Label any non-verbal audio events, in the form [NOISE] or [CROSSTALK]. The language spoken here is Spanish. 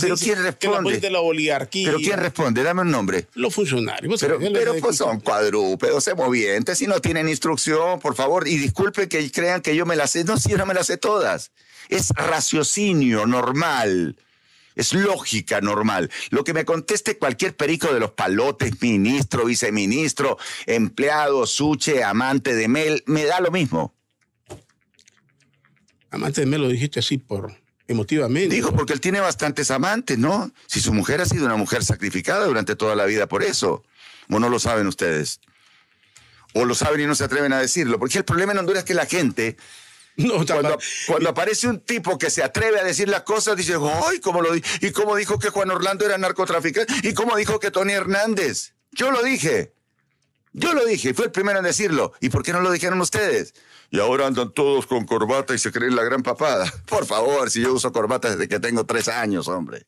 Pero ¿quién responde? la oligarquía. Pero ¿quién responde? Dame un nombre. Los funcionarios. Pero, pues, son cuadrúpedos, se movientes. Si no tienen instrucción, por favor, y disculpe que crean que yo me las sé. No, si yo no me las sé todas. Es raciocinio normal. Es lógica normal. Lo que me conteste cualquier perico de los palotes, ministro, viceministro, empleado, suche, amante de Mel, me da lo mismo. Amante de Mel lo dijiste así por emotivamente. Dijo porque él tiene bastantes amantes, ¿no? Si su mujer ha sido una mujer sacrificada durante toda la vida por eso. O no lo saben ustedes. O lo saben y no se atreven a decirlo. Porque el problema en Honduras es que la gente [LAUGHS] no, cuando, cuando, aparece un tipo que se atreve a decir las cosas, dice, ¡ay! ¿cómo lo ¿Y cómo dijo que Juan Orlando era narcotraficante? ¿Y cómo dijo que Tony Hernández? Yo lo dije. Yo lo dije, fue el primero en decirlo. ¿Y por qué no lo dijeron ustedes? Y ahora andan todos con corbata y se creen la gran papada. Por favor, si yo uso corbata desde que tengo tres años, hombre.